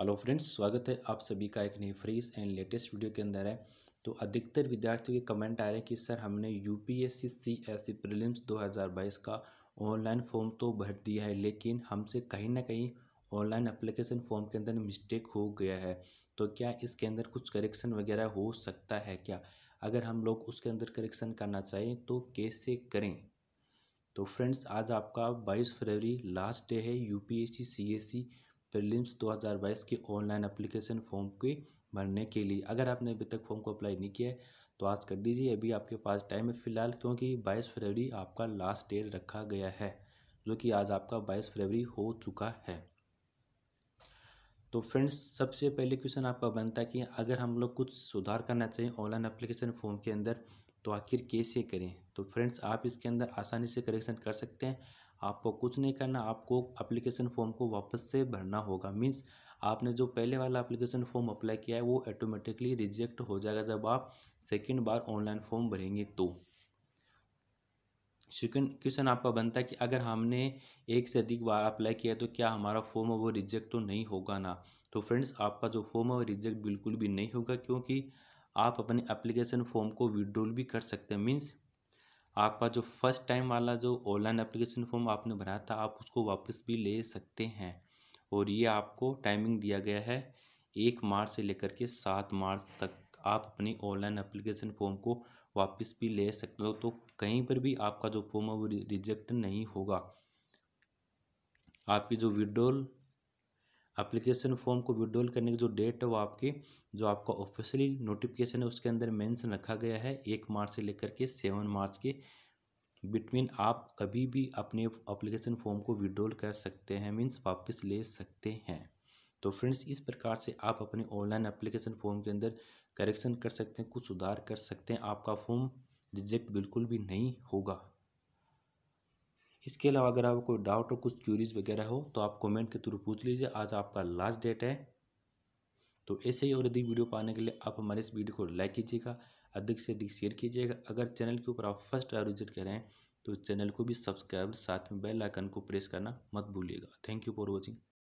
hello friends स्वागत है आप सभी का एक नई फ्रीज एंड लेटेस्ट वीडियो के अंदर है तो अधिकतर विद्यार्थियों के कमेंट आ रहे हैं कि सर हमने U P S C C S C prelims दो हज़ार बाईस का ऑनलाइन फॉर्म तो भर दिया है लेकिन हमसे कहीं ना कहीं ऑनलाइन अप्लीकेशन फॉर्म के अंदर मिस्टेक हो गया है तो क्या इसके अंदर कुछ करेक्शन वगैरह हो सकता है क्या अगर हम लोग उसके अंदर करेक्शन करना चाहें तो कैसे करें तो फ्रेंड्स आज आपका बाईस फरवरी लास्ट डे है U P S C C S C prelims 2022 की ऑनलाइन अप्लीकेशन फॉर्म की भरने के लिए अगर आपने अभी तक फॉर्म को अप्लाई नहीं किया है तो आज कर दीजिए अभी आपके पास टाइम है फिलहाल क्योंकि 22 फरवरी आपका लास्ट डेट रखा गया है जो कि आज आपका 22 फरवरी हो चुका है तो फ्रेंड्स सबसे पहले क्वेश्चन आपका बनता है कि अगर हम लोग कुछ सुधार करना चाहिए ऑनलाइन अप्लीकेशन फॉर्म के अंदर तो आखिर कैसे करें तो फ्रेंड्स आप इसके अंदर आसानी से करेक्शन कर सकते हैं आपको कुछ नहीं करना आपको अप्लीकेशन फॉर्म को वापस से भरना होगा मीन्स आपने जो पहले वाला अप्लीकेशन फॉर्म अप्लाई किया है वो ऑटोमेटिकली रिजेक्ट हो जाएगा जब आप सेकेंड बार ऑनलाइन फॉर्म भरेंगे तो सेकेंड क्वेश्चन आपका बनता है कि अगर हमने एक से अधिक बार अप्लाई किया है तो क्या हमारा फॉर्म वो रिजेक्ट तो नहीं होगा ना तो फ्रेंड्स आपका जो फॉर्म है वो रिजेक्ट बिल्कुल भी नहीं होगा क्योंकि आप अपने एप्लीकेशन फॉर्म को विड्रोल भी कर सकते हैं मीन्स आपका जो फर्स्ट टाइम वाला जो ऑनलाइन एप्लीकेशन फॉर्म आपने भरा था आप उसको वापस भी ले सकते हैं और ये आपको टाइमिंग दिया गया है एक मार्च से लेकर के सात मार्च तक आप अपनी ऑनलाइन एप्लीकेशन फॉर्म को वापस भी ले सकते हो तो कहीं पर भी आपका जो फॉर्म है वो रिजेक्ट नहीं होगा आपकी जो विड्रोल अप्लीकेशन फॉर्म को विड्रॉल करने की जो डेट है वो आपकी जो आपका ऑफिशियली नोटिफिकेशन है उसके अंदर मेंशन रखा गया है एक मार्च से लेकर के सेवन मार्च के बिटवीन आप कभी भी अपने अप्लीकेशन फॉर्म को विड्रॉल कर सकते हैं मीन्स वापस ले सकते हैं तो फ्रेंड्स इस प्रकार से आप अपने ऑनलाइन अप्लीकेशन फॉर्म के अंदर करेक्शन कर सकते हैं कुछ सुधार कर सकते हैं आपका फॉर्म रिजेक्ट बिल्कुल भी नहीं होगा इसके अलावा अगर आपको कोई डाउट और कुछ क्यूरीज वगैरह हो तो आप कमेंट के थ्रू पूछ लीजिए आज आपका लास्ट डेट है तो ऐसे ही और अधिक वीडियो पाने के लिए आप हमारे इस वीडियो को लाइक कीजिएगा अधिक से अधिक शेयर कीजिएगा अगर चैनल के ऊपर आप फर्स्ट टाइम विजिट करें तो चैनल को भी सब्सक्राइब साथ में बेल आइकन को प्रेस करना मत भूलिएगा थैंक यू फॉर वॉचिंग